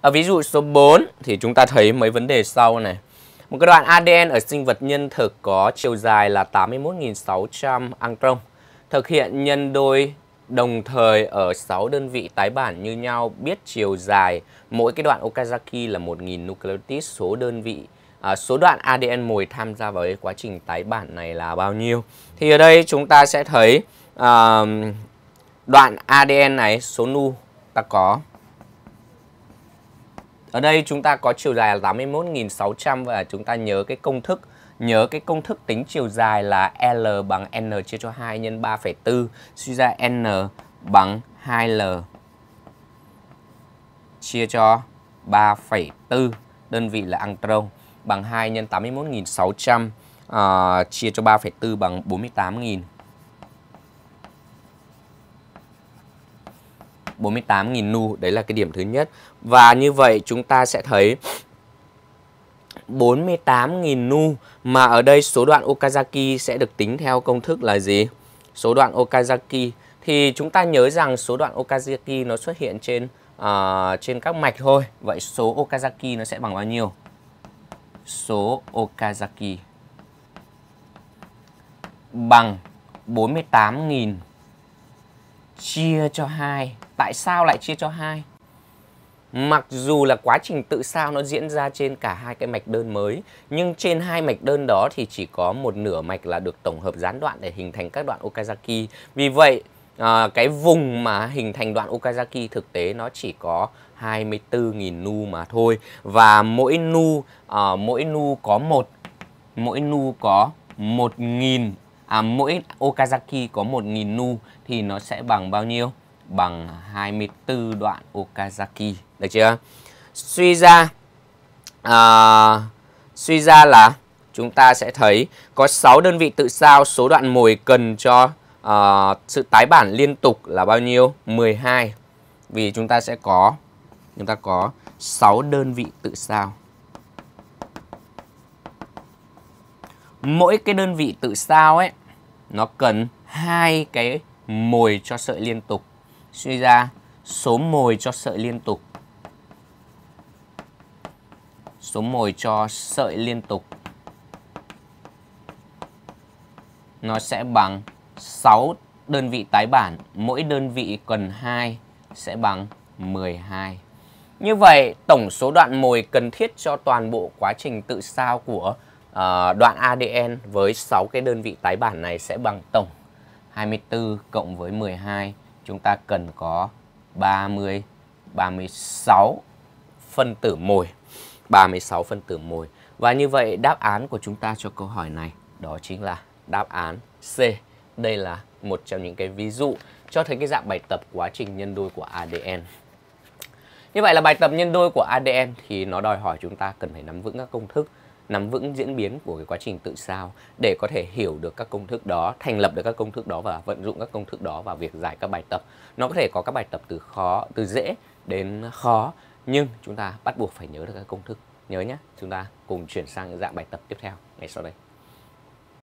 ở à, ví dụ số 4 thì chúng ta thấy mấy vấn đề sau này một cái đoạn ADN ở sinh vật nhân thực có chiều dài là 81.600 angstrom thực hiện nhân đôi đồng thời ở 6 đơn vị tái bản như nhau biết chiều dài mỗi cái đoạn Okazaki là 1.000 nucleotide số đơn vị à, số đoạn ADN mồi tham gia vào cái quá trình tái bản này là bao nhiêu thì ở đây chúng ta sẽ thấy à, đoạn ADN này số nu ta có ở đây chúng ta có chiều dài là 81.600 và chúng ta nhớ cái công thức Nhớ cái công thức tính chiều dài là L bằng N chia cho 2 nhân 3,4 Suy ra N bằng 2L chia cho 3,4 đơn vị là angstrom bằng 2 nhân 81.600 uh, à, chia cho 3,4 bằng 48.000 48.000 nu, đấy là cái điểm thứ nhất. Và như vậy chúng ta sẽ thấy 48.000 nu mà ở đây số đoạn Okazaki sẽ được tính theo công thức là gì? Số đoạn Okazaki thì chúng ta nhớ rằng số đoạn Okazaki nó xuất hiện trên uh, trên các mạch thôi. Vậy số Okazaki nó sẽ bằng bao nhiêu? Số Okazaki bằng 48.000 chia cho 2 tại sao lại chia cho hai mặc dù là quá trình tự sao nó diễn ra trên cả hai cái mạch đơn mới nhưng trên hai mạch đơn đó thì chỉ có một nửa mạch là được tổng hợp gián đoạn để hình thành các đoạn okazaki vì vậy à, cái vùng mà hình thành đoạn okazaki thực tế nó chỉ có 24.000 nu mà thôi và mỗi nu à, mỗi nu có một mỗi nu có 1.000 à mỗi okazaki có 1.000 nu thì nó sẽ bằng bao nhiêu bằng 24 đoạn Okazaki được chưa suy ra à, suy ra là chúng ta sẽ thấy có 6 đơn vị tự sao số đoạn mồi cần cho à, sự tái bản liên tục là bao nhiêu 12 vì chúng ta sẽ có chúng ta có 6 đơn vị tự sao mỗi cái đơn vị tự sao ấy nó cần hai cái mồi cho sợi liên tục suy ra số mồi cho sợi liên tục số mồi cho sợi liên tục nó sẽ bằng 6 đơn vị tái bản, mỗi đơn vị cần 2 sẽ bằng 12. Như vậy, tổng số đoạn mồi cần thiết cho toàn bộ quá trình tự sao của uh, đoạn ADN với 6 cái đơn vị tái bản này sẽ bằng tổng 24 cộng với 12 chúng ta cần có 30 36 phân tử mồi. 36 phân tử mồi. Và như vậy đáp án của chúng ta cho câu hỏi này đó chính là đáp án C. Đây là một trong những cái ví dụ cho thấy cái dạng bài tập quá trình nhân đôi của ADN. Như vậy là bài tập nhân đôi của ADN thì nó đòi hỏi chúng ta cần phải nắm vững các công thức nắm vững diễn biến của cái quá trình tự sao để có thể hiểu được các công thức đó, thành lập được các công thức đó và vận dụng các công thức đó vào việc giải các bài tập. Nó có thể có các bài tập từ khó, từ dễ đến khó, nhưng chúng ta bắt buộc phải nhớ được các công thức. Nhớ nhé, chúng ta cùng chuyển sang dạng bài tập tiếp theo ngay sau đây.